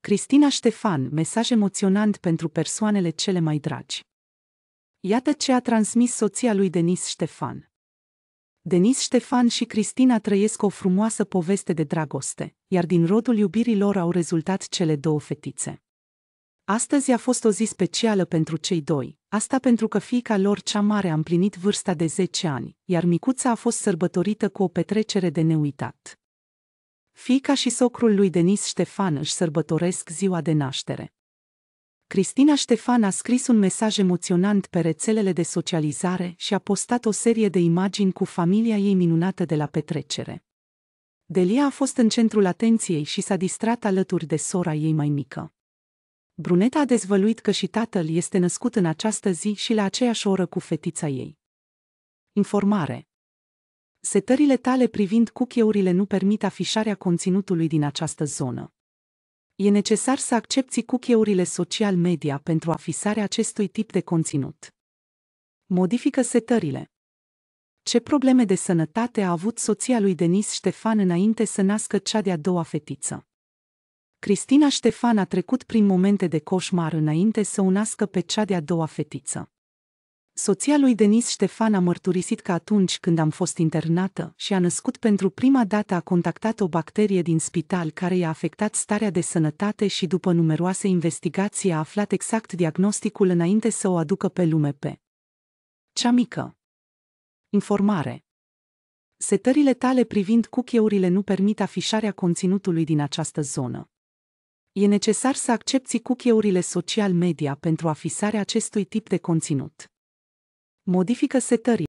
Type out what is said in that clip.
Cristina Ștefan, mesaj emoționant pentru persoanele cele mai dragi. Iată ce a transmis soția lui Denis Ștefan. Denis Ștefan și Cristina trăiesc o frumoasă poveste de dragoste, iar din rodul iubirii lor au rezultat cele două fetițe. Astăzi a fost o zi specială pentru cei doi, Asta pentru că fiica lor cea mare a împlinit vârsta de 10 ani, iar micuța a fost sărbătorită cu o petrecere de neuitat. Fica și socrul lui Denis Ștefan își sărbătoresc ziua de naștere. Cristina Ștefan a scris un mesaj emoționant pe rețelele de socializare și a postat o serie de imagini cu familia ei minunată de la petrecere. Delia a fost în centrul atenției și s-a distrat alături de sora ei mai mică. Bruneta a dezvăluit că și tatăl este născut în această zi și la aceeași oră cu fetița ei. Informare Setările tale privind cookie-urile nu permit afișarea conținutului din această zonă. E necesar să accepti cookie-urile social media pentru afișarea acestui tip de conținut. Modifică setările. Ce probleme de sănătate a avut soția lui Denis Ștefan înainte să nască cea de-a doua fetiță? Cristina Ștefan a trecut prin momente de coșmar înainte să o nască pe cea de-a doua fetiță. Soția lui Denis Ștefan a mărturisit că atunci când am fost internată și a născut pentru prima dată a contactat o bacterie din spital care i-a afectat starea de sănătate și după numeroase investigații a aflat exact diagnosticul înainte să o aducă pe lume pe cea mică. Informare Setările tale privind cuchieurile nu permit afișarea conținutului din această zonă e necesar să accepti cookie-urile social media pentru afisarea acestui tip de conținut. Modifică setări